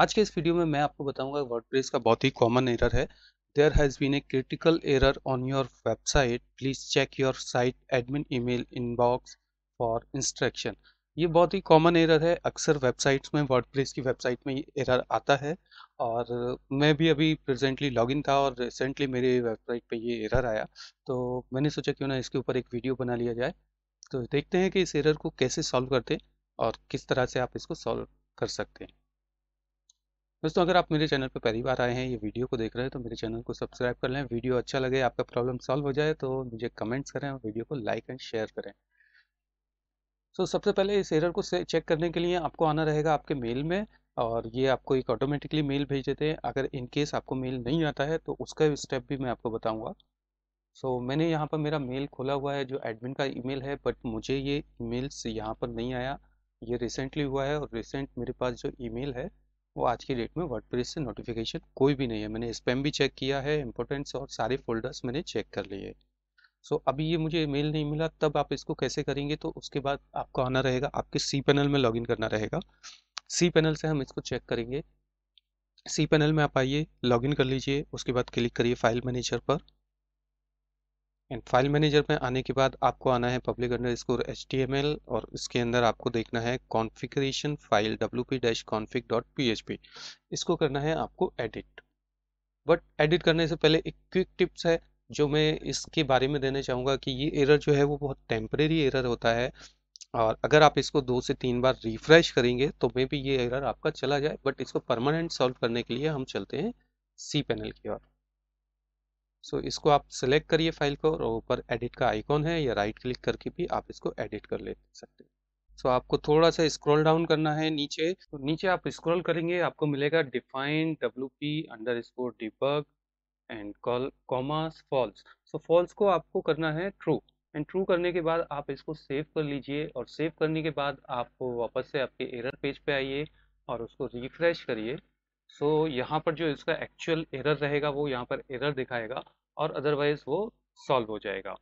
आज के इस वीडियो में मैं आपको बताऊंगा वर्डप्रेस का बहुत ही कॉमन एरर है there has been a critical error on your website please check your site admin email inbox for instruction ये बहुत ही कॉमन एरर है अक्सर वेबसाइट्स में वर्डप्रेस की वेबसाइट में ये एरर आता है और मैं भी अभी प्रेजेंटली लॉगिन था और रिसेंटली मेरे वेबसाइट पे ये एरर आया तो मैंने सोचा क्यों ना इसके ऊपर एक वीडियो बना लिया जाए तो देखते हैं कि इस एरर को कैसे सॉल्व करते हैं और किस तरह से आप इसको सॉल्व कर सकते हैं दोस्तों अगर आप मेरे चैनल पर पहली बार आए हैं ये वीडियो को देख रहे हैं तो मेरे चैनल को सब्सक्राइब कर लें वीडियो अच्छा लगे आपका प्रॉब्लम सॉल्व हो जाए तो मुझे कमेंट्स करें और वीडियो को लाइक एंड शेयर करें सो तो so, सबसे पहले इस एरर को चेक करने के लिए आपको आना रहेगा आपके मेल में और ये आपको एक ऑटोमेटिकली मेल भेज देते हैं अगर इनकेस आपको मेल नहीं आता है तो उसका स्टेप भी मैं आपको बताऊँगा सो so, मैंने यहाँ पर मेरा मेल खोला हुआ है जो एडमिन का ई है बट मुझे ये मेल्स यहाँ पर नहीं आया ये रिसेंटली हुआ है और रिसेंट मेरे पास जो ई है वो आज की डेट में वर्ड से नोटिफिकेशन कोई भी नहीं है मैंने स्पैम भी चेक किया है इम्पोर्टेंट्स और सारे फोल्डर्स मैंने चेक कर लिए सो so, अभी ये मुझे मेल नहीं मिला तब आप इसको कैसे करेंगे तो उसके बाद आपको आना रहेगा आपके सी पैनल में लॉगिन करना रहेगा सी पैनल से हम इसको चेक करेंगे सी पैनल में आप आइए लॉगिन कर लीजिए उसके बाद क्लिक करिए फाइल मैनेजर पर एंड फाइल मैनेजर में आने के बाद आपको आना है पब्लिक अंडर स्कोर एच और इसके अंदर आपको देखना है configuration file W P dash config dot P H P इसको करना है आपको एडिट बट एडिट करने से पहले एक क्विक टिप्स है जो मैं इसके बारे में देना चाहूँगा कि ये एरर जो है वो बहुत टेम्परेरी एरर होता है और अगर आप इसको दो से तीन बार रिफ्रेश करेंगे तो मे भी ये एरर आपका चला जाए बट इसको परमानेंट सॉल्व करने के लिए हम चलते हैं सी पैनल की ओर सो so, इसको आप सिलेक्ट करिए फाइल को और ऊपर एडिट का आइकॉन है या राइट क्लिक करके भी आप इसको एडिट कर ले सकते हैं सो so, आपको थोड़ा सा स्क्रॉल डाउन करना है नीचे तो नीचे आप स्क्रॉल करेंगे आपको मिलेगा define W P underscore debug and commas false so false को आपको करना है ट्रू एंड ट्रू करने के बाद आप इसको सेव कर लीजिए और सेव करने के बाद आप वापस से आपके एरर पेज पे आइए और उसको रिफ्रेश करिए सो so, यहाँ पर जो इसका एक्चुअल एरर रहेगा वो यहाँ पर एरर दिखाएगा और अदरवाइज वो सॉल्व हो जाएगा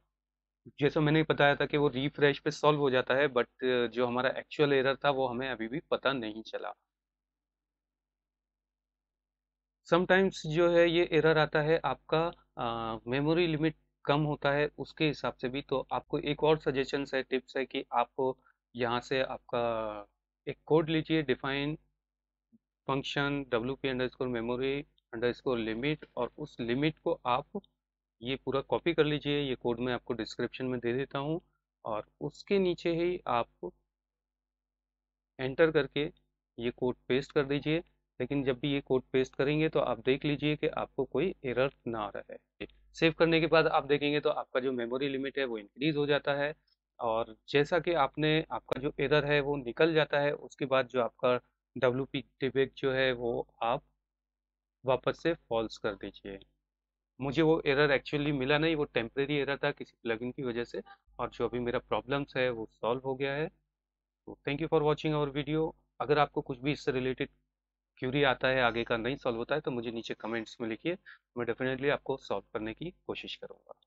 जैसा मैंने बताया था कि वो रिफ्रेश पे सॉल्व हो जाता है बट जो हमारा एक्चुअल एरर था वो हमें अभी भी पता नहीं चला समटाइम्स जो है ये एरर आता है आपका मेमोरी लिमिट कम होता है उसके हिसाब से भी तो आपको एक और सजेशन है टिप्स है कि आप यहाँ से आपका एक कोड लीजिए define function W P underscore memory underscore limit और उस लिमिट को आप ये पूरा कॉपी कर लीजिए ये कोड मैं आपको डिस्क्रिप्शन में दे देता हूँ और उसके नीचे ही आप एंटर करके ये कोड पेस्ट कर दीजिए लेकिन जब भी ये कोड पेस्ट करेंगे तो आप देख लीजिए कि आपको कोई एरर ना रहे सेव करने के बाद आप देखेंगे तो आपका जो मेमोरी लिमिट है वो इंक्रीज़ हो जाता है और जैसा कि आपने आपका जो एरर है वो निकल जाता है उसके बाद जो आपका डब्ल्यू पी जो है वो आप वापस से फॉल्स कर दीजिए मुझे वो एरर एक्चुअली मिला नहीं वो टेम्प्रेरी एरर था किसी प्लगइन की वजह से और जो अभी मेरा प्रॉब्लम्स है वो सॉल्व हो गया है तो thank you for watching our video अगर आपको कुछ भी इससे रिलेटेड क्यूरी आता है आगे का नहीं सॉल्व होता है तो मुझे नीचे कमेंट्स में लिखिए मैं डेफिनेटली आपको सॉल्व करने की कोशिश करूँगा